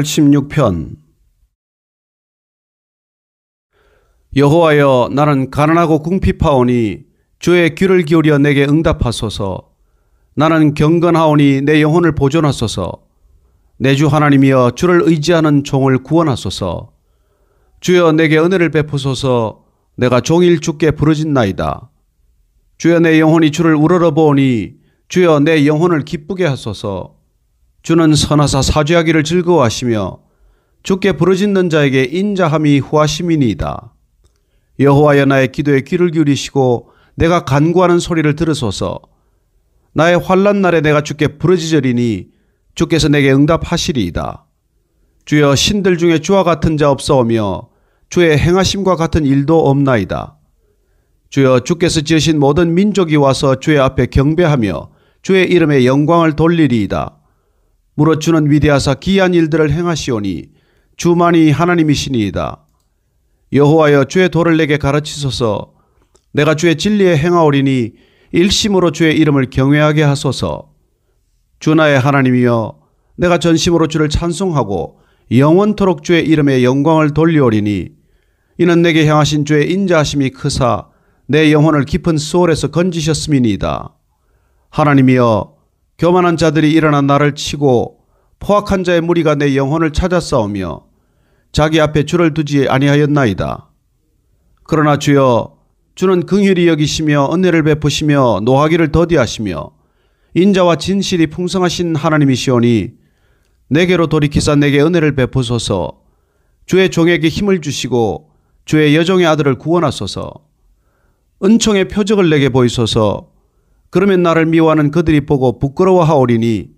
86편 여호와여 나는 가난하고 궁핍하오니 주의 귀를 기울여 내게 응답하소서 나는 경건하오니 내 영혼을 보존하소서 내 주 하나님이여 주를 의지하는 종을 구원하소서 주여 내게 은혜를 베푸소서 내가 종일 주께 부르짖나이다 주여 내 영혼이 주를 우러러보니 주여 내 영혼을 기쁘게 하소서 주는 선하사 사죄하기를 즐거워하시며 주께 부르짖는 자에게 인자함이 후하심이니이다. 여호와여 나의 기도에 귀를 기울이시고 내가 간구하는 소리를 들으소서. 나의 환란 날에 내가 주께 부르짖으리니 주께서 내게 응답하시리이다. 주여 신들 중에 주와 같은 자 없사오며 주의 행하심과 같은 일도 없나이다. 주여 주께서 지으신 모든 민족이 와서 주의 앞에 경배하며 주의 이름의 영광을 돌리리이다. 물어주는 위대하사 기한 일들을 행하시오니 주만이 하나님이시니이다. 여호와여 주의 도를 내게 가르치소서 내가 주의 진리에 행하오리니 일심으로 주의 이름을 경외하게 하소서 주 나의 하나님이여 내가 전심으로 주를 찬송하고 영원토록 주의 이름에 영광을 돌리오리니 이는 내게 향하신 주의 인자하심이 크사 내 영혼을 깊은 수월에서 건지셨음이니이다. 하나님이여 교만한 자들이 일어나 나를 치고 포악한 자의 무리가 내 영혼을 찾아싸오며 자기 앞에 줄을 두지 아니하였나이다. 그러나 주여 주는 긍휼히 여기시며 은혜를 베푸시며 노하기를 더디하시며 인자와 진실이 풍성하신 하나님이시오니 내게로 돌이키사 내게 은혜를 베푸소서 주의 종에게 힘을 주시고 주의 여종의 아들을 구원하소서 은총의 표적을 내게 보이소서 그러면 나를 미워하는 그들이 보고 부끄러워하오리니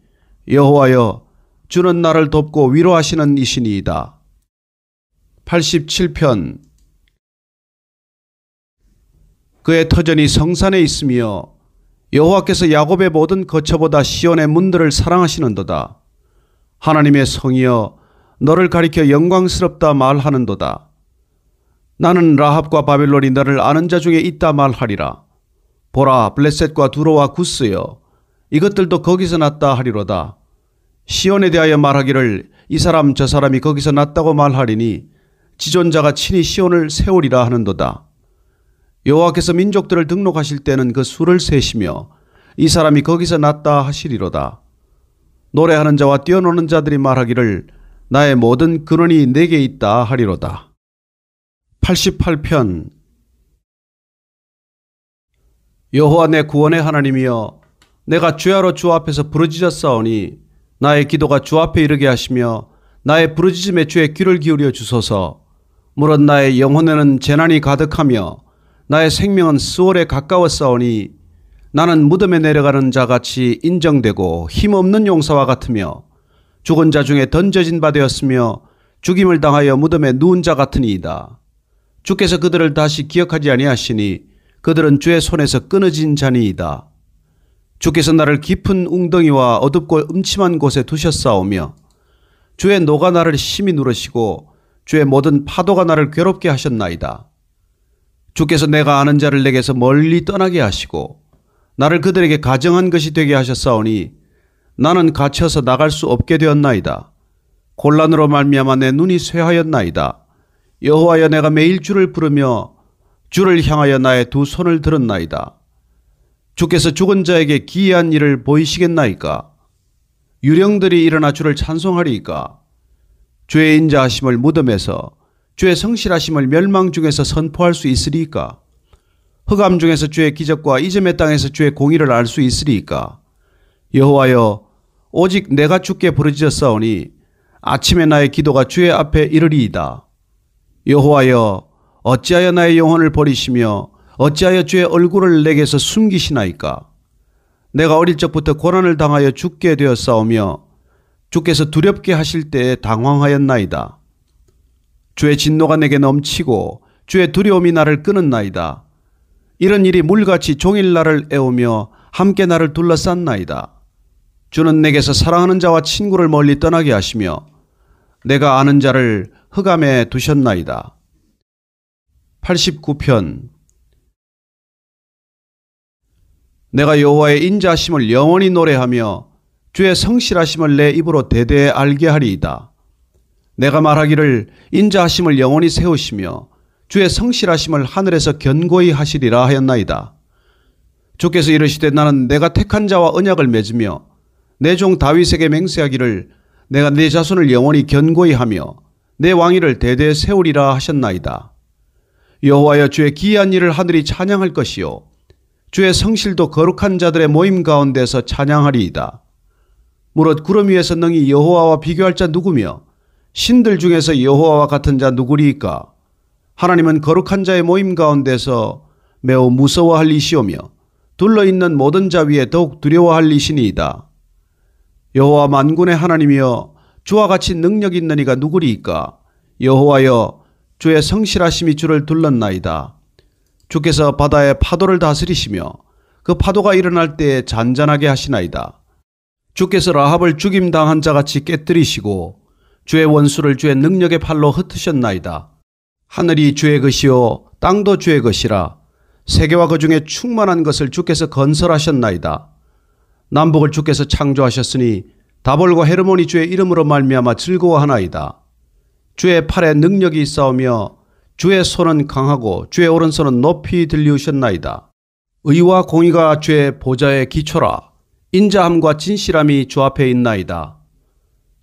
여호와여 주는 나를 돕고 위로하시는 이신이이다. 87편 그의 터전이 성산에 있으며 여호와께서 야곱의 모든 거처보다 시온의 문들을 사랑하시는도다. 하나님의 성이여 너를 가리켜 영광스럽다 말하는도다. 나는 라합과 바벨론이 너를 아는 자 중에 있다 말하리라. 보라 블레셋과 두로와 구스여 이것들도 거기서 났다 하리로다. 시온에 대하여 말하기를 이 사람 저 사람이 거기서 났다고 말하리니 지존자가 친히 시온을 세우리라 하는도다. 여호와께서 민족들을 등록하실 때는 그 수를 세시며 이 사람이 거기서 났다 하시리로다. 노래하는 자와 뛰어노는 자들이 말하기를 나의 모든 근원이 내게 있다 하리로다. 88편 여호와 내 구원의 하나님이여 내가 주야로 주 앞에서 부르짖었사오니 나의 기도가 주 앞에 이르게 하시며 나의 부르짖음에 주의 귀를 기울여 주소서 물론 나의 영혼에는 재난이 가득하며 나의 생명은 수월에 가까웠사오니 나는 무덤에 내려가는 자같이 인정되고 힘없는 용사와 같으며 죽은 자 중에 던져진 바 되었으며 죽임을 당하여 무덤에 누운 자 같으니이다. 주께서 그들을 다시 기억하지 아니하시니 그들은 주의 손에서 끊어진 자니이다. 주께서 나를 깊은 웅덩이와 어둡고 음침한 곳에 두셨사오며 주의 노가 나를 심히 누르시고 주의 모든 파도가 나를 괴롭게 하셨나이다. 주께서 내가 아는 자를 내게서 멀리 떠나게 하시고 나를 그들에게 가정한 것이 되게 하셨사오니 나는 갇혀서 나갈 수 없게 되었나이다. 곤란으로 말미암아 내 눈이 쇠하였나이다. 여호와여 내가 매일 주를 부르며 주를 향하여 나의 두 손을 들었나이다. 주께서 죽은 자에게 기이한 일을 보이시겠나이까? 유령들이 일어나 주를 찬송하리이까? 주의 인자하심을 무덤에서 주의 성실하심을 멸망 중에서 선포할 수 있으리이까? 흑암 중에서 주의 기적과 이점의 땅에서 주의 공의를 알 수 있으리이까? 여호와여 오직 내가 주께 부르짖었사오니 아침에 나의 기도가 주의 앞에 이르리이다. 여호와여 어찌하여 나의 영혼을 버리시며 어찌하여 주의 얼굴을 내게서 숨기시나이까? 내가 어릴 적부터 고난을 당하여 죽게 되었사오며 주께서 두렵게 하실 때에 당황하였나이다. 주의 진노가 내게 넘치고 주의 두려움이 나를 끊는나이다 이런 일이 물같이 종일 나를 애우며 함께 나를 둘러쌌나이다. 주는 내게서 사랑하는 자와 친구를 멀리 떠나게 하시며 내가 아는 자를 흑암에 두셨나이다. 89편 내가 여호와의 인자심을 영원히 노래하며 주의 성실하심을 내 입으로 대대에 알게 하리이다. 내가 말하기를 인자하심을 영원히 세우시며 주의 성실하심을 하늘에서 견고히 하시리라 하였나이다. 주께서 이르시되 나는 내가 택한 자와 언약을 맺으며 내 종 다윗에게 맹세하기를 내가 내 자손을 영원히 견고히 하며 내 왕위를 대대에 세우리라 하셨나이다. 여호와여 주의 기이한 일을 하늘이 찬양할 것이요 주의 성실도 거룩한 자들의 모임 가운데서 찬양하리이다. 무릇 구름 위에서 능히 여호와와 비교할 자 누구며 신들 중에서 여호와와 같은 자 누구리이까? 하나님은 거룩한 자의 모임 가운데서 매우 무서워할 이시오며 둘러 있는 모든 자 위에 더욱 두려워할 이시니이다. 여호와 만군의 하나님이여 주와 같이 능력 있는 이가 누구리이까? 여호와여 주의 성실하심이 주를 둘렀나이다. 주께서 바다의 파도를 다스리시며 그 파도가 일어날 때에 잔잔하게 하시나이다. 주께서 라합을 죽임당한 자같이 깨뜨리시고 주의 원수를 주의 능력의 팔로 흩으셨나이다. 하늘이 주의 것이요 땅도 주의 것이라 세계와 그 중에 충만한 것을 주께서 건설하셨나이다. 남북을 주께서 창조하셨으니 다볼과 헤르몬이 주의 이름으로 말미암아 즐거워하나이다. 주의 팔에 능력이 있사오며 주의 손은 강하고 주의 오른손은 높이 들리우셨나이다. 의와 공의가 주의 보좌의 기초라 인자함과 진실함이 주 앞에 있나이다.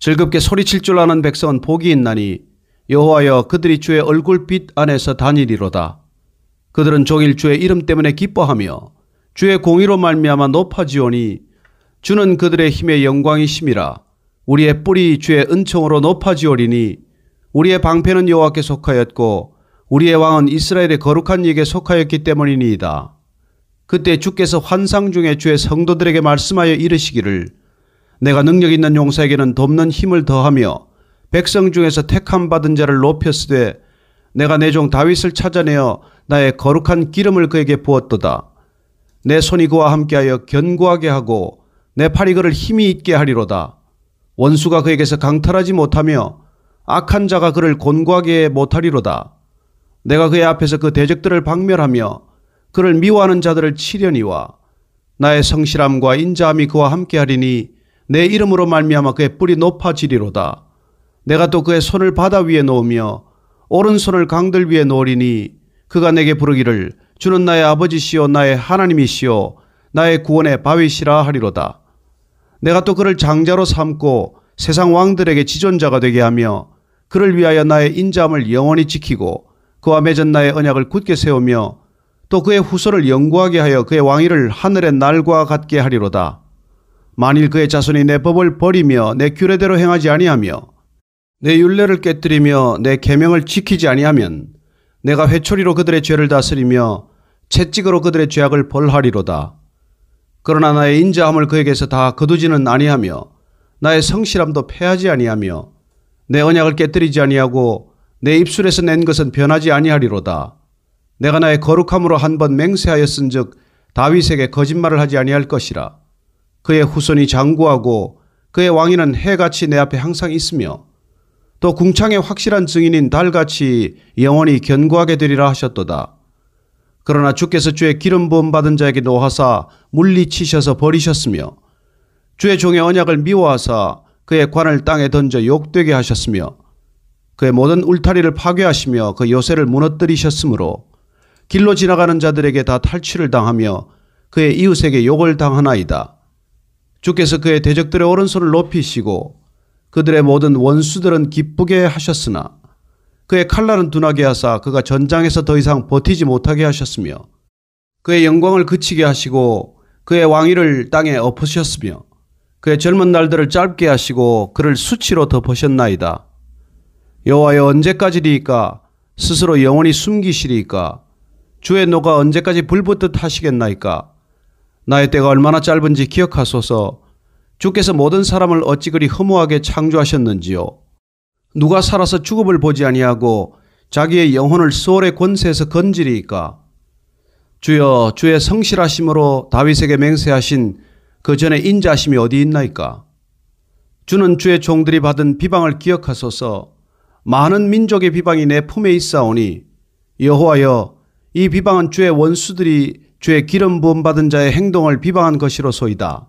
즐겁게 소리칠 줄 아는 백성은 복이 있나니 여호와여 그들이 주의 얼굴빛 안에서 다니리로다. 그들은 종일 주의 이름 때문에 기뻐하며 주의 공의로 말미암아 높아지오니 주는 그들의 힘의 영광이심이라 우리의 뿌리 주의 은총으로 높아지오리니 우리의 방패는 여호와께 속하였고 우리의 왕은 이스라엘의 거룩한 이에게 속하였기 때문이니이다. 그때 주께서 환상 중에 주의 성도들에게 말씀하여 이르시기를 내가 능력 있는 용사에게는 돕는 힘을 더하며 백성 중에서 택함 받은 자를 높였으되 내가 내 종 다윗을 찾아내어 나의 거룩한 기름을 그에게 부었도다. 내 손이 그와 함께하여 견고하게 하고 내 팔이 그를 힘이 있게 하리로다. 원수가 그에게서 강탈하지 못하며 악한 자가 그를 곤고하게 못하리로다. 내가 그의 앞에서 그 대적들을 박멸하며 그를 미워하는 자들을 치려니와 나의 성실함과 인자함이 그와 함께하리니 내 이름으로 말미암아 그의 뿔이 높아지리로다. 내가 또 그의 손을 바다 위에 놓으며 오른손을 강들 위에 놓으리니 그가 내게 부르기를 주는 나의 아버지시오 나의 하나님이시오 나의 구원의 바위시라 하리로다. 내가 또 그를 장자로 삼고 세상 왕들에게 지존자가 되게 하며 그를 위하여 나의 인자함을 영원히 지키고 그와 맺은 나의 언약을 굳게 세우며 또 그의 후손을 영구하게 하여 그의 왕위를 하늘의 날과 같게 하리로다. 만일 그의 자손이 내 법을 버리며 내 규례대로 행하지 아니하며 내 율례를 깨뜨리며 내 계명을 지키지 아니하면 내가 회초리로 그들의 죄를 다스리며 채찍으로 그들의 죄악을 벌하리로다. 그러나 나의 인자함을 그에게서 다 거두지는 아니하며 나의 성실함도 패하지 아니하며 내 언약을 깨뜨리지 아니하고 내 입술에서 낸 것은 변하지 아니하리로다. 내가 나의 거룩함으로 한 번 맹세하였은즉 다윗에게 거짓말을 하지 아니할 것이라. 그의 후손이 장구하고 그의 왕위는 해같이 내 앞에 항상 있으며 또 궁창의 확실한 증인인 달같이 영원히 견고하게 되리라 하셨도다. 그러나 주께서 주의 기름 부음 받은 자에게 노하사 물리치셔서 버리셨으며 주의 종의 언약을 미워하사 그의 관을 땅에 던져 욕되게 하셨으며 그의 모든 울타리를 파괴하시며 그 요새를 무너뜨리셨으므로 길로 지나가는 자들에게 다 탈취를 당하며 그의 이웃에게 욕을 당하나이다. 주께서 그의 대적들의 오른손을 높이시고 그들의 모든 원수들은 기쁘게 하셨으나 그의 칼날은 둔하게 하사 그가 전장에서 더 이상 버티지 못하게 하셨으며 그의 영광을 그치게 하시고 그의 왕위를 땅에 엎으셨으며 그의 젊은 날들을 짧게 하시고 그를 수치로 덮으셨나이다. 여호와여 언제까지리이까 스스로 영원히 숨기시리이까 주의 노가 언제까지 불붙듯 하시겠나이까 나의 때가 얼마나 짧은지 기억하소서 주께서 모든 사람을 어찌 그리 허무하게 창조하셨는지요 누가 살아서 죽음을 보지 아니하고 자기의 영혼을 수월의 권세에서 건지리이까 주여 주의 성실하심으로 다윗에게 맹세하신 그 전에 인자심이 어디 있나이까? 주는 주의 종들이 받은 비방을 기억하소서 많은 민족의 비방이 내 품에 있사오니 여호와여 이 비방은 주의 원수들이 주의 기름 부음 받은 자의 행동을 비방한 것이로소이다.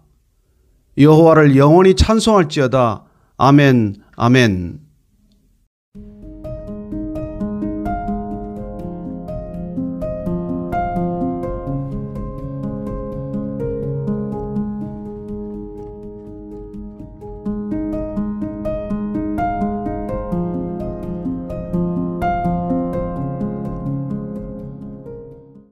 여호와를 영원히 찬송할지어다. 아멘. 아멘.